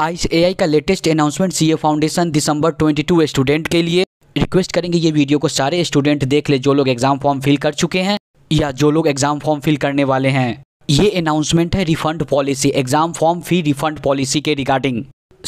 आई का latest announcement A foundation December two student के लिए रिक्वेस्ट करेंगे ये वीडियो को सारे स्टूडेंट देख ले जो लोग एग्जाम फॉर्म फिल कर चुके हैं या जो लोग एग्जाम फॉर्म फिल करने वाले हैं ये अनाउंसमेंट है refund policy exam form fee refund policy के रिगार्डिंग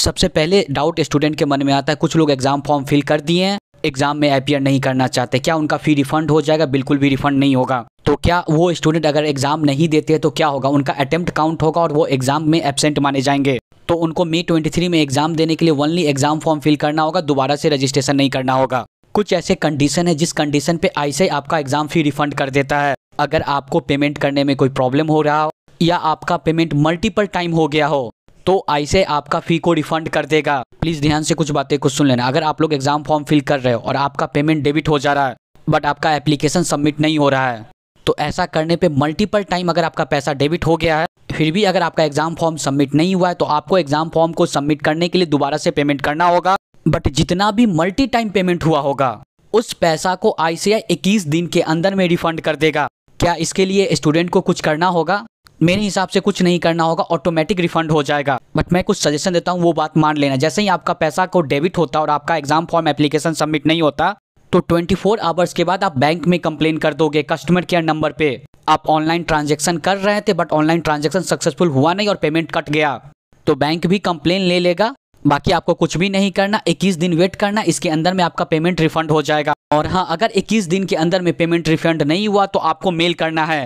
सबसे पहले डाउट स्टूडेंट के मन में आता है कुछ लोग एग्जाम फॉर्म फिल कर दिए हैं एग्जाम में अपियर नहीं करना चाहते क्या उनका फी रिफंड हो जाएगा बिल्कुल भी रिफंड नहीं होगा तो क्या वो स्टूडेंट अगर एग्जाम नहीं देते हैं तो क्या होगा उनका अटेम्प्ट काउंट होगा और वो एग्जाम में एबसेंट माने जाएंगे तो उनको मे ट्वेंटी में एग्जाम देने के लिए ओनली एग्जाम फॉर्म फिल करना होगा दोबारा से रजिस्ट्रेशन नहीं करना होगा कुछ ऐसे कंडीशन है जिस कंडीशन पे आई आपका एग्जाम फी रिफंड कर देता है अगर आपको पेमेंट करने में कोई प्रॉब्लम हो रहा हो या आपका पेमेंट मल्टीपल टाइम हो गया हो तो आई आपका फी को रिफंड कर देगा प्लीज ध्यान से कुछ बातें कुछ सुन लेना अगर आप लोग एग्जाम फॉर्म फिल कर रहे हो और आपका पेमेंट डेबिट हो जा रहा है बट आपका एप्लीकेशन सबमिट नहीं हो रहा है तो ऐसा करने पे मल्टीपल टाइम अगर आपका पैसा डेबिट हो गया है फिर भी अगर आपका एग्ज़ाम फॉर्म सबमिट नहीं हुआ है तो आपको एग्ज़ाम फॉर्म को सबमिट करने के लिए दोबारा से पेमेंट करना होगा बट जितना भी मल्टी टाइम पेमेंट हुआ होगा उस पैसा को आई सी इक्कीस दिन के अंदर में रिफंड कर देगा क्या इसके लिए स्टूडेंट को कुछ करना होगा मेरे हिसाब से कुछ नहीं करना होगा ऑटोमेटिक रिफंड हो जाएगा बट मैं कुछ सजेशन देता हूँ वो बात मान लेना जैसे ही आपका पैसा को डेबिट होता है और आपका एग्जाम फॉर्म एप्लीकेशन सबमिट नहीं होता तो 24 फोर आवर्स के बाद आप बैंक में कंप्लेन कर दोगे कस्टमर केयर नंबर पे आप ऑनलाइन ट्रांजेक्शन कर रहे थे बट ऑनलाइन ट्रांजेक्शन सक्सेसफुल हुआ नहीं और पेमेंट कट गया तो बैंक भी कंप्लेन ले लेगा बाकी आपको कुछ भी नहीं करना 21 दिन वेट करना इसके अंदर में आपका पेमेंट रिफंड हो जाएगा और हाँ अगर 21 दिन के अंदर में पेमेंट रिफंड नहीं हुआ तो आपको मेल करना है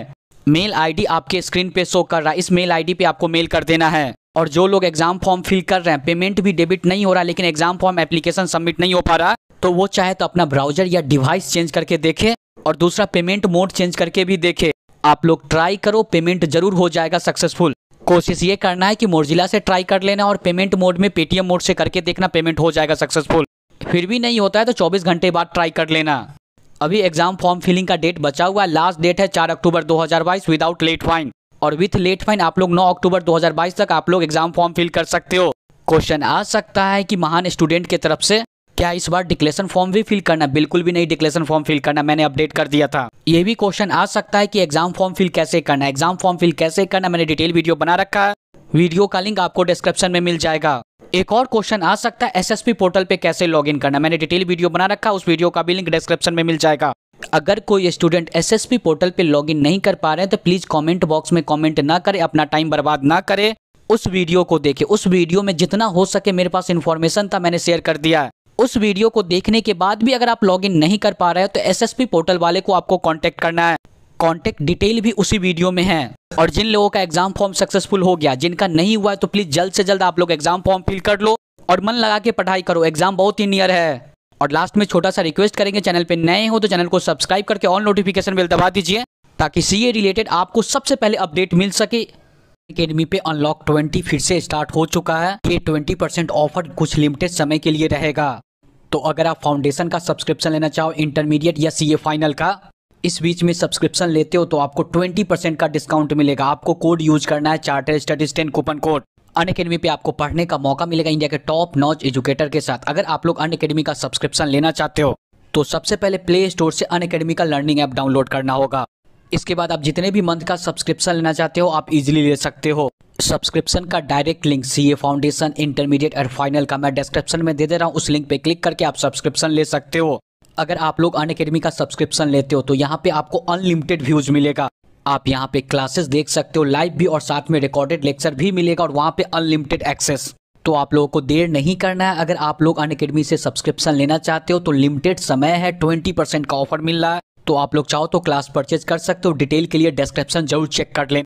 मेल आईडी आपके स्क्रीन पे शो कर रहा है इस मेल आईडी पे आपको मेल कर देना है और जो लोग एग्जाम फॉर्म फिल कर रहे हैं पेमेंट भी डेबिट नहीं हो रहा लेकिन एग्जाम फॉर्म एप्लीकेशन सबमिट नहीं हो पा रहा तो वो चाहे तो अपना ब्राउजर या डिवाइस चेंज करके देखे और दूसरा पेमेंट मोड चेंज करके भी देखे आप लोग ट्राई करो पेमेंट जरूर हो जाएगा सक्सेसफुल कोशिश ये करना है कि मोरजिला से ट्राई कर लेना और पेमेंट मोड में पेटीएम मोड से करके देखना पेमेंट हो जाएगा सक्सेसफुल फिर भी नहीं होता है तो 24 घंटे बाद ट्राई कर लेना अभी एग्जाम फॉर्म फिलिंग का डेट बचा हुआ है लास्ट डेट है 4 अक्टूबर 2022 विदाउट लेट फाइन और विथ लेट फाइन आप लोग 9 अक्टूबर 2022 तक आप लोग एग्जाम फॉर्म फिल कर सकते हो क्वेश्चन आ सकता है कि महान स्टूडेंट के तरफ से क्या इस बार डिक्लेशन फॉर्म भी फिल करना बिल्कुल भी नहीं डिक्लेशन फॉर्म फिल करना मैंने अपडेट कर दिया था ये भी क्वेश्चन आ सकता है कि एग्जाम फॉर्म फिल कैसे करना एग्जाम फॉर्म फिल कैसे करना मैंने डिटेल वीडियो बना रखा है वीडियो का लिंक आपको डिस्क्रिप्शन में मिल जाएगा एक और क्वेश्चन आ सकता है एस पोर्टल पे कैसे लॉगिन करना मैंने डिटेल वीडियो बना रखा उस वीडियो का भी लिंक डिस्क्रिप्शन में मिल जाएगा अगर कोई स्टूडेंट एसएसपी पोर्टल पे लॉगिन नहीं कर पा रहे हैं तो प्लीज़ कमेंट बॉक्स में कमेंट ना करें अपना टाइम बर्बाद ना करें उस वीडियो को देखें उस वीडियो में जितना हो सके मेरे पास इन्फॉर्मेशन था मैंने शेयर कर दिया है उस वीडियो को देखने के बाद भी अगर आप लॉगिन नहीं कर पा रहे हो तो एसएसपी पोर्टल वाले को आपको कांटेक्ट करना है कांटेक्ट डिटेल भी उसी वीडियो में है और जिन लोगों का एग्जाम फॉर्म सक्सेसफुल हो गया जिनका नहीं हुआ है तो प्लीज जल्द से जल्द आप लोग एग्जाम फॉर्म फिल कर लो और मन लगा के पढ़ाई करो एग्जाम बहुत ही नियर है और लास्ट में छोटा सा रिक्वेस्ट करेंगे चैनल पे नए हो तो चैनल को सब्सक्राइब करके ऑल नोटिफिकेशन बिल दबा दीजिए ताकि सीए रिलेटेड आपको सबसे पहले अपडेट मिल सके अकेडमी पे अनलॉक 20 फिर से स्टार्ट हो चुका है ये 20 परसेंट ऑफर कुछ लिमिटेड समय के लिए रहेगा तो अगर आप फाउंडेशन का सब्सक्रिप्शन लेना चाहो इंटरमीडिएट या सीए फाइनल का इस बीच में सब्सक्रिप्शन लेते हो तो आपको 20 परसेंट का डिस्काउंट मिलेगा आपको कोड यूज करना है charter studies ten coupon code Unacademy पे आपको पढ़ने का मौका मिलेगा इंडिया के टॉप नॉच एजुकेटर के साथ अगर आप लोग अन अकेडमी का सब्सक्रिप्शन लेना चाहते हो तो सबसे पहले प्ले स्टोर से अन अकेडमी का लर्निंग ऐप डाउनलोड करना होगा इसके बाद आप जितने भी मंथ का सब्सक्रिप्शन लेना चाहते हो आप इजीली ले सकते हो सब्सक्रिप्शन का direct link C A foundation intermediate और फाइनल का मैं डिस्क्रिप्शन में दे दे रहा हूँ उस लिंक पे क्लिक करके आप सब्सक्रिप्शन ले सकते हो अगर आप लोग अन अकेडमी का सब्सक्रिप्शन लेते हो तो यहाँ पे आपको अनलिमिटेड व्यूज मिलेगा आप यहाँ पे क्लासेस देख सकते हो लाइव भी और साथ में रिकॉर्डेड लेक्चर भी मिलेगा और वहाँ पे अनलिमिटेड एक्सेस तो आप लोगों को देर नहीं करना है अगर आप लोग अन अकेडमी से सब्सक्रिप्शन लेना चाहते हो तो लिमिटेड समय है ट्वेंटी परसेंट का ऑफर मिल रहा है तो आप लोग चाहो तो क्लास परचेज कर सकते हो डिटेल के लिए डिस्क्रिप्शन जरूर चेक कर लें